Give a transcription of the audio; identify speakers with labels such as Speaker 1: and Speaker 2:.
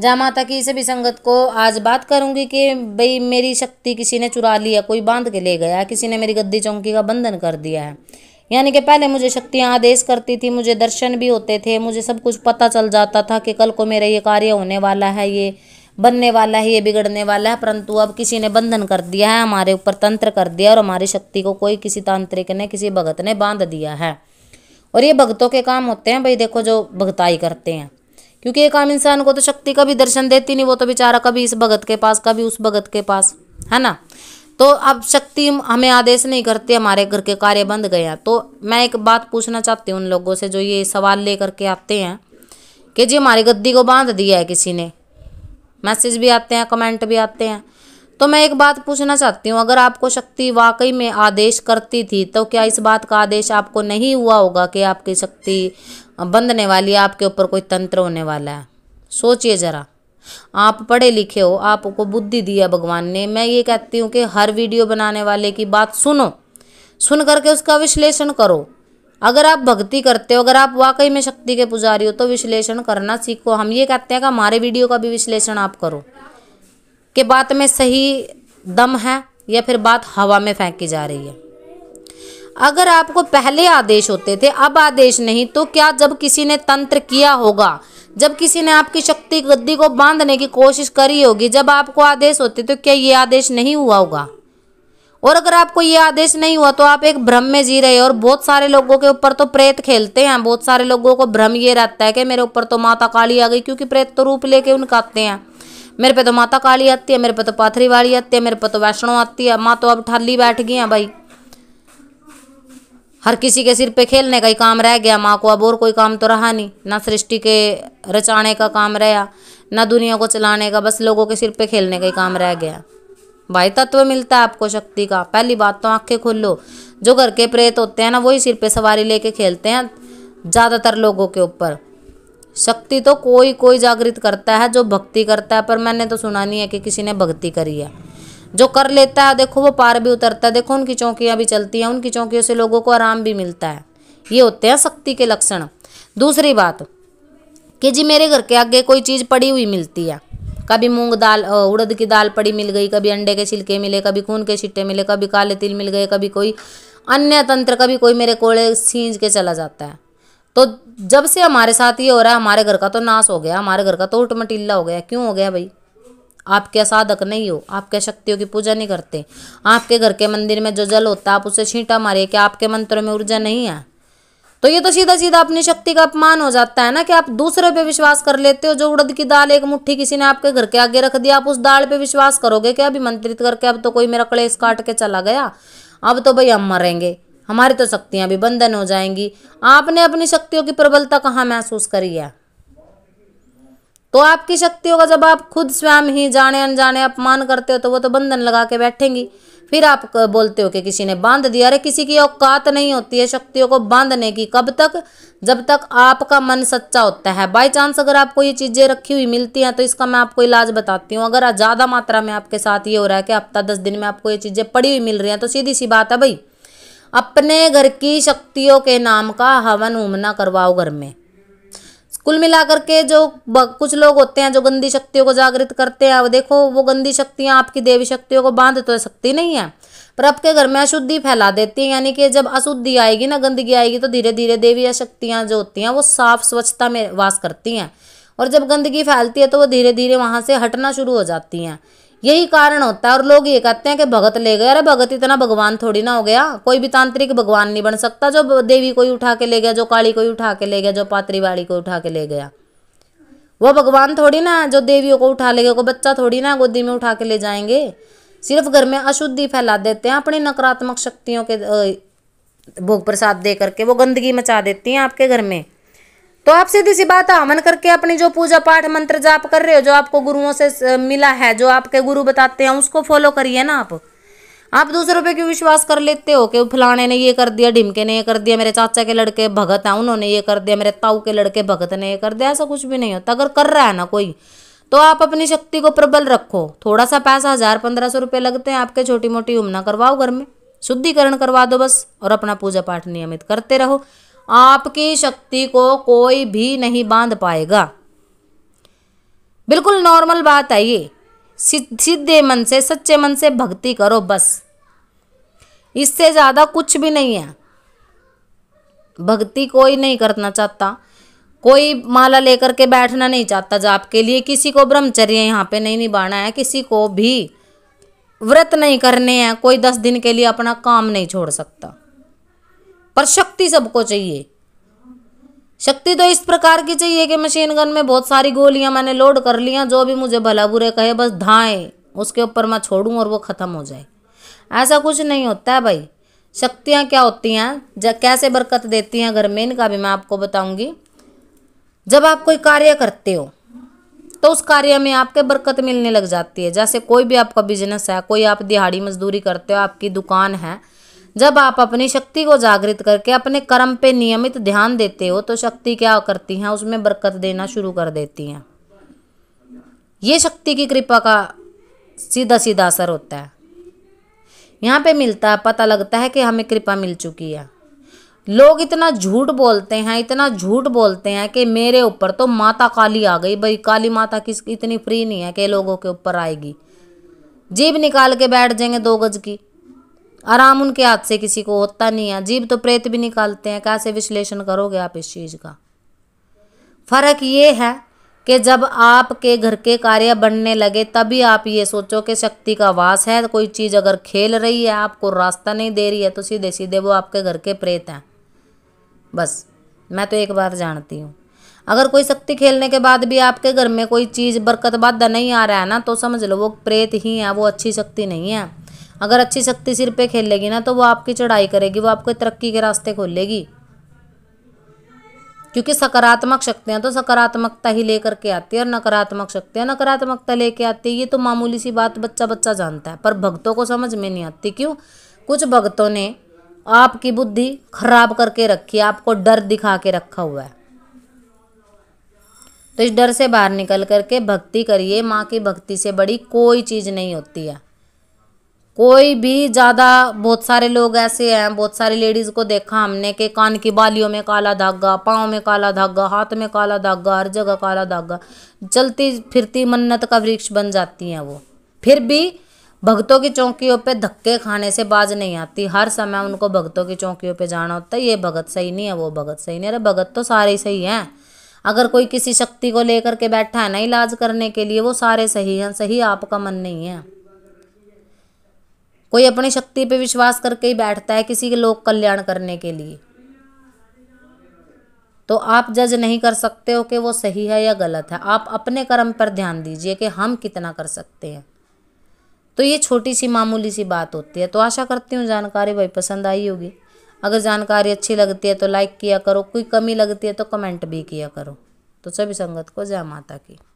Speaker 1: जहाँ माता की सभी संगत को आज बात करूंगी कि भाई मेरी शक्ति किसी ने चुरा लिया कोई बांध के ले गया किसी ने मेरी गद्दी चौंकी का बंधन कर दिया है यानी कि पहले मुझे शक्तियाँ आदेश करती थी मुझे दर्शन भी होते थे मुझे सब कुछ पता चल जाता था कि कल को मेरा ये कार्य होने वाला है ये बनने वाला है ये बिगड़ने वाला है परंतु अब किसी ने बंधन कर दिया है हमारे ऊपर तंत्र कर दिया और हमारी शक्ति को कोई किसी तांत्रिक ने किसी भगत ने बांध दिया है और ये भगतों के काम होते हैं भाई देखो जो भगताई करते हैं क्योंकि एक आम इंसान को तो शक्ति कभी दर्शन देती नहीं वो तो बेचारा कभी इस भगत के पास कभी उस भगत के पास है ना तो अब शक्ति हमें आदेश नहीं करती हमारे घर के कार्य बंद गए हैं तो मैं एक बात पूछना चाहती हूँ उन लोगों से जो ये सवाल ले करके आते हैं कि जी हमारी गद्दी को बांध दिया है किसी ने मैसेज भी आते हैं कमेंट भी आते हैं तो मैं एक बात पूछना चाहती हूँ अगर आपको शक्ति वाकई में आदेश करती थी तो क्या इस बात का आदेश आपको नहीं हुआ होगा कि आपकी शक्ति बंधने वाली आपके ऊपर कोई तंत्र होने वाला है सोचिए ज़रा आप पढ़े लिखे हो आपको बुद्धि दी है भगवान ने मैं ये कहती हूँ कि हर वीडियो बनाने वाले की बात सुनो सुन करके उसका विश्लेषण करो अगर आप भक्ति करते हो अगर आप वाकई में शक्ति के पुजारी हो तो विश्लेषण करना सीखो हम ये कहते हैं कि हमारे वीडियो का भी विश्लेषण आप करो कि बात में सही दम है या फिर बात हवा में फेंकी जा रही है अगर आपको पहले आदेश होते थे अब आदेश नहीं तो क्या जब किसी ने तंत्र किया होगा जब किसी ने आपकी शक्ति गद्दी को बांधने की कोशिश करी होगी जब आपको आदेश होते तो क्या ये आदेश नहीं हुआ होगा और अगर आपको ये आदेश नहीं हुआ तो आप एक भ्रम में जी रहे हो और बहुत सारे लोगों के ऊपर तो प्रेत खेलते हैं बहुत सारे लोगों को भ्रम ये रहता है कि मेरे ऊपर तो माता काली आ गई क्योंकि प्रेत तो रूप लेके उनका आते हैं मेरे पे तो माता काली आती है मेरे पे तो पाथरी वाली आती है मेरे पे तो वैष्णो आती है माँ तो अब ठाली बैठ गई हैं भाई हर किसी के सिर पे खेलने का ही काम रह गया माँ को अब और कोई काम तो रहा नहीं ना सृष्टि के रचाने का काम रहा ना दुनिया को चलाने का बस लोगों के सिर पे खेलने का ही काम रह गया भाई तत्व मिलता है आपको शक्ति का पहली बात तो आंखें खोल लो जो घर के प्रेत होते हैं ना वही सिर पे सवारी लेके खेलते हैं ज़्यादातर लोगों के ऊपर शक्ति तो कोई कोई जागृत करता है जो भक्ति करता है पर मैंने तो सुना नहीं है कि किसी ने भक्ति करी है जो कर लेता है देखो वो पार भी उतरता है देखो उनकी चौकियाँ भी चलती हैं उनकी चौकियों से लोगों को आराम भी मिलता है ये होते हैं शक्ति के लक्षण दूसरी बात कि जी मेरे घर के आगे कोई चीज़ पड़ी हुई मिलती है कभी मूंग दाल उड़द की दाल पड़ी मिल गई कभी अंडे के छिलके मिले कभी खून के छिट्टे मिले कभी काले तिल मिल गए कभी कोई अन्य तंत्र कभी कोई मेरे कोड़े सींच के चला जाता है तो जब से हमारे साथ ये हो रहा है हमारे घर का तो नाश हो गया हमारे घर का तो मटीला हो गया क्यों हो गया भाई आपके साधक नहीं हो आपके शक्तियों की पूजा नहीं करते आपके घर के मंदिर में जो जल होता है आप उसे छींटा मारिए कि आपके मंत्रों में ऊर्जा नहीं है तो ये तो सीधा सीधा अपनी शक्ति का अपमान हो जाता है ना कि आप दूसरे पे विश्वास कर लेते हो जो उड़द की दाल एक मुट्ठी किसी ने आपके घर के आगे रख दिया आप उस दाल पे विश्वास करोगे क्या अभिमंत्रित करके अब तो कोई मेरा कलेस काट के चला गया अब तो भाई हम मरेंगे हमारी तो शक्तियाँ भी बंधन हो जाएंगी आपने अपनी शक्तियों की प्रबलता कहाँ महसूस करी है तो आपकी शक्तियों का जब आप खुद स्वयं ही जाने अनजाने अपमान करते हो तो वो तो बंधन लगा के बैठेंगी फिर आप बोलते हो कि किसी ने बांध दिया अरे किसी की औकात नहीं होती है शक्तियों को बांधने की कब तक जब तक आपका मन सच्चा होता है बाय चांस अगर आपको ये चीज़ें रखी हुई मिलती हैं तो इसका मैं आपको इलाज बताती हूँ अगर ज़्यादा मात्रा में आपके साथ ये हो रहा है कि हफ्ता दस दिन में आपको ये चीज़ें पड़ी हुई मिल रही हैं तो सीधी सी बात है भाई अपने घर की शक्तियों के नाम का हवन उमना करवाओ घर में कुल मिलाकर के जो कुछ लोग होते हैं जो गंदी शक्तियों को जागृत करते हैं अब देखो वो गंदी शक्तियाँ आपकी देवी शक्तियों को बांध तो सकती नहीं है पर आपके घर में अशुद्धि फैला देती है यानी कि जब अशुद्धि आएगी ना गंदगी आएगी तो धीरे धीरे देवी शक्तियाँ जो होती हैं वो साफ स्वच्छता में वास करती हैं और जब गंदगी फैलती है तो वो धीरे धीरे वहां से हटना शुरू हो जाती हैं यही कारण होता है और लोग ये कहते हैं कि भगत ले गया अरे भगत इतना भगवान थोड़ी ना हो गया कोई भी तांत्रिक भगवान नहीं बन सकता जो देवी कोई उठा के ले गया जो काली कोई उठा के ले गया जो पात्री वाली को उठा के ले गया वो भगवान थोड़ी ना जो देवियों को उठा ले गया को बच्चा थोड़ी ना गोदी में उठा के ले जाएंगे सिर्फ घर में अशुद्धि फैला देते हैं अपनी नकारात्मक शक्तियों के भोग प्रसाद दे करके वो गंदगी मचा देती हैं आपके घर में तो आप सीधी सी बात है हवन करके अपनी जो पूजा पाठ मंत्र जाप कर रहे हो जो आपको गुरुओं से मिला है जो आपके गुरु बताते हैं उसको फॉलो करिए ना आप आप दूसरों पे क्यों विश्वास कर लेते हो कि फलाने ने ये कर दिया ढिमके ने ये कर दिया मेरे चाचा के लड़के भगत हैं उन्होंने ये कर दिया मेरे ताऊ के लड़के भगत ने ये कर दिया ऐसा कुछ भी नहीं होता अगर कर रहा है ना कोई तो आप अपनी शक्ति को प्रबल रखो थोड़ा सा पैसा हजार पंद्रह सौ रुपये लगते हैं आपके छोटी मोटी उमना करवाओ घर में शुद्धिकरण करवा दो बस और अपना पूजा पाठ नियमित करते रहो आपकी शक्ति को कोई भी नहीं बांध पाएगा बिल्कुल नॉर्मल बात है ये सीधे मन से सच्चे मन से भक्ति करो बस इससे ज़्यादा कुछ भी नहीं है भक्ति कोई नहीं करना चाहता कोई माला लेकर के बैठना नहीं चाहता जाप के लिए किसी को ब्रह्मचर्य यहाँ पे नहीं निभाना है किसी को भी व्रत नहीं करने हैं कोई दस दिन के लिए अपना काम नहीं छोड़ सकता पर शक्ति सबको चाहिए शक्ति तो इस प्रकार की चाहिए कि मशीन गन में बहुत सारी गोलियां मैंने लोड कर लिया जो भी मुझे भला बुरे कहे बस धाए उसके ऊपर मैं छोड़ूं और वो ख़त्म हो जाए ऐसा कुछ नहीं होता है भाई शक्तियाँ क्या होती हैं जब कैसे बरकत देती हैं घर में इनका भी मैं आपको बताऊंगी जब आप कोई कार्य करते हो तो उस कार्य में आपके बरकत मिलने लग जाती है जैसे कोई भी आपका बिजनेस है कोई आप दिहाड़ी मजदूरी करते हो आपकी दुकान है जब आप अपनी शक्ति को जागृत करके अपने कर्म पे नियमित ध्यान देते हो तो शक्ति क्या करती हैं उसमें बरकत देना शुरू कर देती हैं ये शक्ति की कृपा का सीधा सीधा असर होता है यहाँ पे मिलता है पता लगता है कि हमें कृपा मिल चुकी है लोग इतना झूठ बोलते हैं इतना झूठ बोलते हैं कि मेरे ऊपर तो माता काली आ गई भाई काली माता किस इतनी फ्री नहीं है कि लोगों के ऊपर आएगी जीभ निकाल के बैठ जाएंगे दो गज की आराम उनके हाथ से किसी को होता नहीं है जीव तो प्रेत भी निकालते हैं कैसे विश्लेषण करोगे आप इस चीज़ का फर्क ये है कि जब आपके घर के कार्य बनने लगे तभी आप ये सोचो कि शक्ति का वास है कोई चीज़ अगर खेल रही है आपको रास्ता नहीं दे रही है तो सीधे सीधे वो आपके घर के प्रेत हैं बस मैं तो एक बार जानती हूँ अगर कोई शक्ति खेलने के बाद भी आपके घर में कोई चीज़ बरकत बाधा नहीं आ रहा है ना तो समझ लो वो प्रेत ही है वो अच्छी शक्ति नहीं है अगर अच्छी शक्ति सिर पे खेल लेगी ना तो वो आपकी चढ़ाई करेगी वो आपको तरक्की के रास्ते खोल लेगी क्योंकि सकारात्मक शक्तियां तो सकारात्मकता ही लेकर के आती है और नकारात्मक शक्तियां नकारात्मकता लेके आती है ये तो मामूली सी बात बच्चा बच्चा जानता है पर भक्तों को समझ में नहीं आती क्यों कुछ भक्तों ने आपकी बुद्धि खराब करके रखी आपको डर दिखा के रखा हुआ है तो इस डर से बाहर निकल करके भक्ति करिए माँ की भक्ति से बड़ी कोई चीज़ नहीं होती है कोई भी ज़्यादा बहुत सारे लोग ऐसे हैं बहुत सारे लेडीज़ को देखा हमने कि कान की बालियों में काला धागा पाँव में काला धागा हाथ में काला धागा हर जगह काला धागा चलती फिरती मन्नत का वृक्ष बन जाती हैं वो फिर भी भक्तों की चौकियों पे धक्के खाने से बाज नहीं आती हर समय उनको भक्तों की चौकियों पे जाना होता है ये भगत सही नहीं है वो भगत सही नहीं अरे भगत तो सारे सही हैं अगर कोई किसी शक्ति को लेकर के बैठा है ना इलाज करने के लिए वो सारे सही हैं सही आपका मन नहीं है कोई अपनी शक्ति पे विश्वास करके ही बैठता है किसी के लोक कल्याण करने के लिए तो आप जज नहीं कर सकते हो कि वो सही है या गलत है आप अपने कर्म पर ध्यान दीजिए कि हम कितना कर सकते हैं तो ये छोटी सी मामूली सी बात होती है तो आशा करती हूँ जानकारी भाई पसंद आई होगी अगर जानकारी अच्छी लगती है तो लाइक किया करो कोई कमी लगती है तो कमेंट भी किया करो तो सभी संगत को जय माता की